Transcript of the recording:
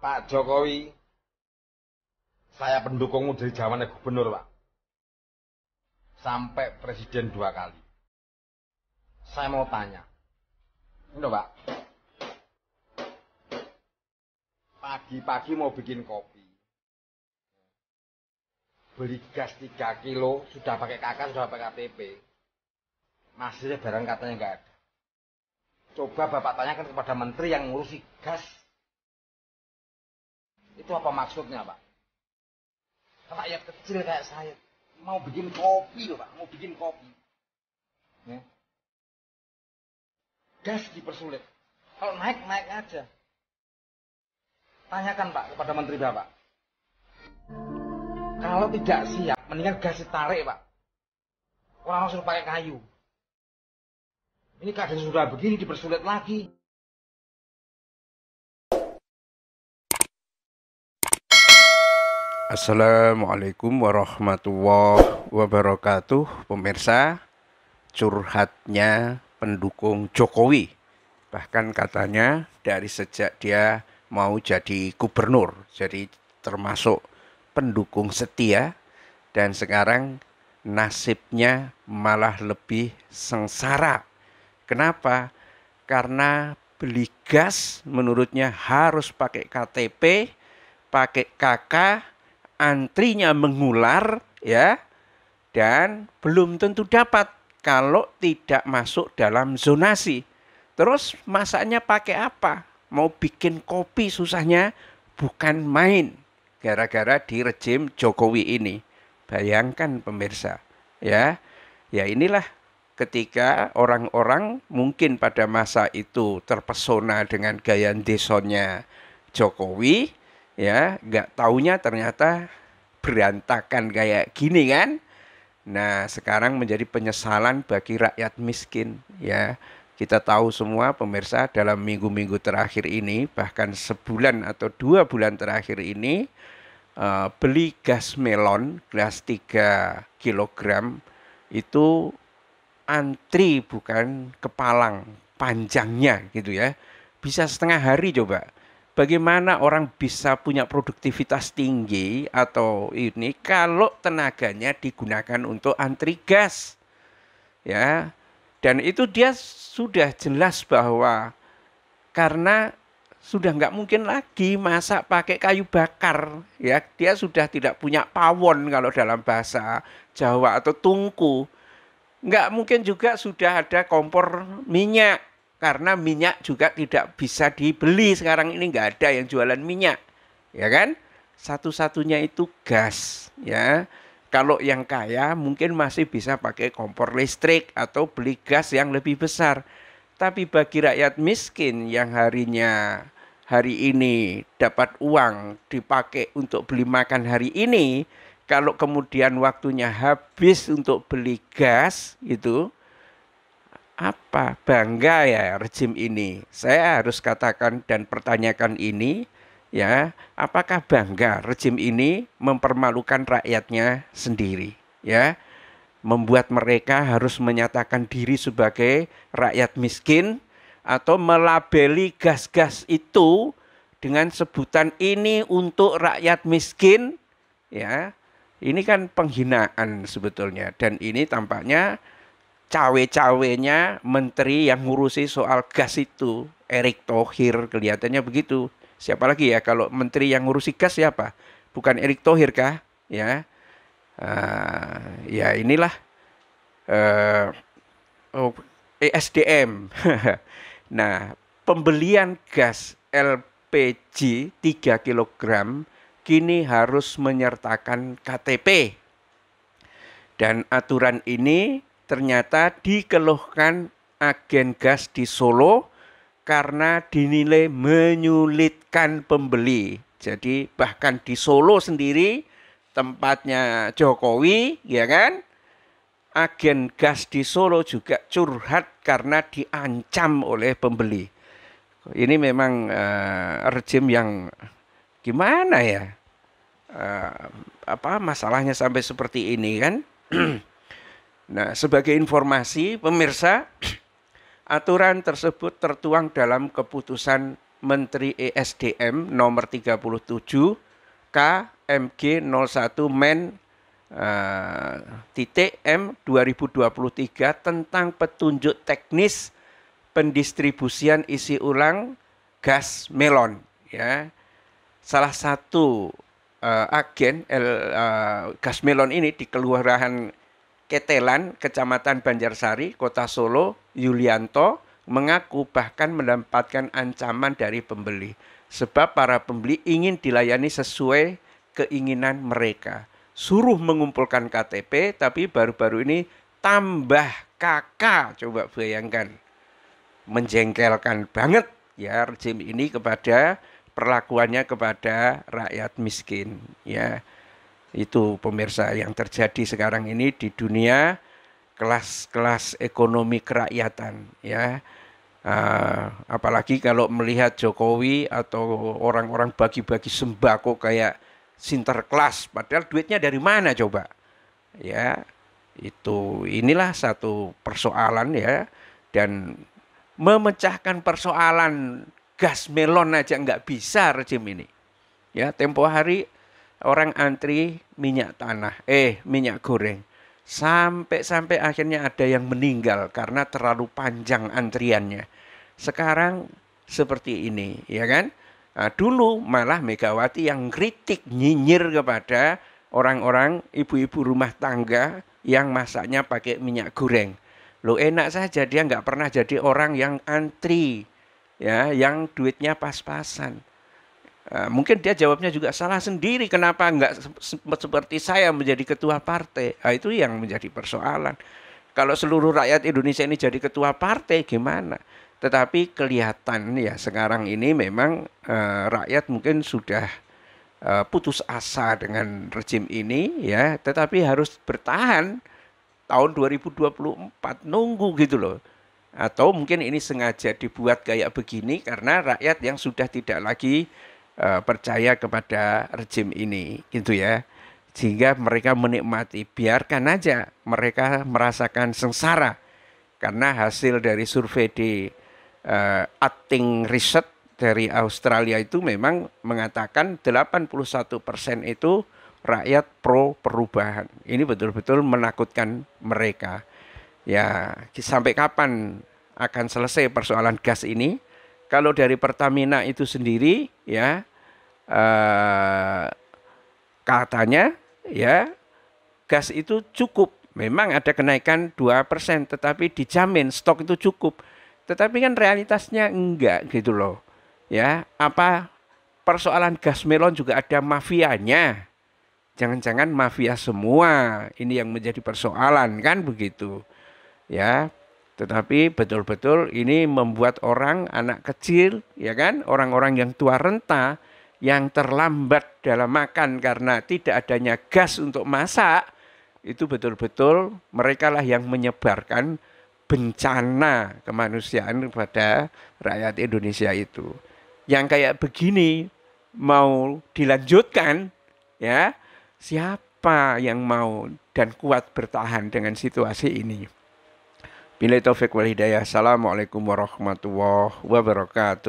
Pak Jokowi, saya pendukungmu dari zamannya gubernur, Pak. Sampai presiden dua kali. Saya mau tanya. Ini, Pak. Pagi-pagi mau bikin kopi. Beli gas tiga kilo, sudah pakai KK, sudah pakai KTP. Masih barang katanya nggak ada. Coba Bapak tanyakan kepada menteri yang ngurusi gas itu apa maksudnya, Pak? Rakyat kecil kayak saya mau bikin kopi loh, Pak, mau bikin kopi. Ya. Gas dipersulit. Kalau naik, naik aja. Tanyakan, Pak, kepada Menteri Bapak. Kalau tidak siap, mendingan gas ditarik, Pak. Orang langsung pakai kayu. Ini keadaan sudah begini dipersulit lagi. Assalamualaikum warahmatullahi wabarakatuh Pemirsa curhatnya pendukung Jokowi Bahkan katanya dari sejak dia mau jadi gubernur Jadi termasuk pendukung setia Dan sekarang nasibnya malah lebih sengsara Kenapa? Karena beli gas menurutnya harus pakai KTP pakai KK antrinya mengular ya dan belum tentu dapat kalau tidak masuk dalam zonasi. Terus masaknya pakai apa? Mau bikin kopi susahnya bukan main gara-gara di rejim Jokowi ini. Bayangkan pemirsa, ya. Ya inilah ketika orang-orang mungkin pada masa itu terpesona dengan gaya desonnya Jokowi ya nggak taunya ternyata berantakan kayak gini kan nah sekarang menjadi penyesalan bagi rakyat miskin ya kita tahu semua pemirsa dalam minggu-minggu terakhir ini bahkan sebulan atau dua bulan terakhir ini uh, beli gas melon gas 3 kilogram itu antri bukan kepalang panjangnya gitu ya bisa setengah hari coba Bagaimana orang bisa punya produktivitas tinggi atau ini kalau tenaganya digunakan untuk antri gas. Ya. Dan itu dia sudah jelas bahwa karena sudah nggak mungkin lagi masak pakai kayu bakar ya dia sudah tidak punya pawon kalau dalam bahasa Jawa atau tungku nggak mungkin juga sudah ada kompor minyak karena minyak juga tidak bisa dibeli sekarang ini nggak ada yang jualan minyak ya kan satu-satunya itu gas ya kalau yang kaya mungkin masih bisa pakai kompor listrik atau beli gas yang lebih besar tapi bagi rakyat miskin yang harinya hari ini dapat uang dipakai untuk beli makan hari ini, kalau kemudian waktunya habis untuk beli gas itu, apa bangga ya rezim ini. Saya harus katakan dan pertanyakan ini ya, apakah bangga rezim ini mempermalukan rakyatnya sendiri ya? Membuat mereka harus menyatakan diri sebagai rakyat miskin atau melabeli gas-gas itu dengan sebutan ini untuk rakyat miskin ya. Ini kan penghinaan sebetulnya dan ini tampaknya cawe-cawenya menteri yang ngurusi soal gas itu Erick Thohir kelihatannya begitu. Siapa lagi ya kalau menteri yang ngurusi gas siapa? Bukan Erick Thohir kah? Ya. Uh, ya inilah uh, oh, ESDM. nah, pembelian gas LPG 3 kg kini harus menyertakan KTP. Dan aturan ini ternyata dikeluhkan agen gas di Solo karena dinilai menyulitkan pembeli. Jadi bahkan di Solo sendiri tempatnya Jokowi, ya kan? Agen gas di Solo juga curhat karena diancam oleh pembeli. Ini memang uh, rejim yang gimana ya? Uh, apa masalahnya sampai seperti ini kan? Nah, sebagai informasi pemirsa, aturan tersebut tertuang dalam keputusan Menteri ESDM nomor 37 KMG 01 Men uh, M 2023 tentang petunjuk teknis pendistribusian isi ulang gas melon ya. Salah satu uh, agen L, uh, eh, gas melon ini di kelurahan Ketelan, Kecamatan Banjarsari, Kota Solo, Yulianto mengaku bahkan mendapatkan ancaman dari pembeli sebab para pembeli ingin dilayani sesuai keinginan mereka. Suruh mengumpulkan KTP tapi baru-baru ini tambah KK coba bayangkan. Menjengkelkan banget ya rezim ini kepada perlakuannya kepada rakyat miskin ya. Itu pemirsa yang terjadi sekarang ini di dunia kelas-kelas ekonomi kerakyatan ya. Ah, apalagi kalau melihat Jokowi atau orang-orang bagi-bagi sembako kayak sinterklas padahal duitnya dari mana coba ya itu inilah satu persoalan ya dan memecahkan persoalan gas melon aja nggak bisa rezim ini ya tempo hari orang antri minyak tanah, eh minyak goreng. Sampai-sampai akhirnya ada yang meninggal karena terlalu panjang antriannya. Sekarang seperti ini, ya kan? Nah, dulu malah Megawati yang kritik nyinyir kepada orang-orang ibu-ibu rumah tangga yang masaknya pakai minyak goreng. Lo enak saja dia nggak pernah jadi orang yang antri, ya, yang duitnya pas-pasan. Eh, mungkin dia jawabnya juga salah sendiri kenapa nggak seperti saya menjadi ketua partai nah, itu yang menjadi persoalan kalau seluruh rakyat Indonesia ini jadi ketua partai gimana tetapi kelihatan ya sekarang ini memang eh, rakyat mungkin sudah eh, putus asa dengan rezim ini ya tetapi harus bertahan tahun 2024 nunggu gitu loh atau mungkin ini sengaja dibuat kayak begini karena rakyat yang sudah tidak lagi Eh, percaya kepada rejim ini gitu ya sehingga mereka menikmati biarkan aja mereka merasakan sengsara karena hasil dari survei di uh, riset Riset dari Australia itu memang mengatakan 81% itu rakyat pro perubahan. Ini betul-betul menakutkan mereka. Ya, sampai kapan akan selesai persoalan gas ini? Kalau dari Pertamina itu sendiri ya Eh, katanya ya gas itu cukup. Memang ada kenaikan 2%, tetapi dijamin stok itu cukup. Tetapi kan realitasnya enggak gitu loh. Ya, apa persoalan gas melon juga ada mafianya. Jangan-jangan mafia semua ini yang menjadi persoalan kan begitu. Ya, tetapi betul-betul ini membuat orang anak kecil ya kan, orang-orang yang tua renta yang terlambat dalam makan karena tidak adanya gas untuk masak, itu betul-betul mereka lah yang menyebarkan bencana kemanusiaan kepada rakyat Indonesia itu. Yang kayak begini mau dilanjutkan ya, siapa yang mau dan kuat bertahan dengan situasi ini? Bila taufik wal hidayah. Assalamualaikum warahmatullahi wabarakatuh.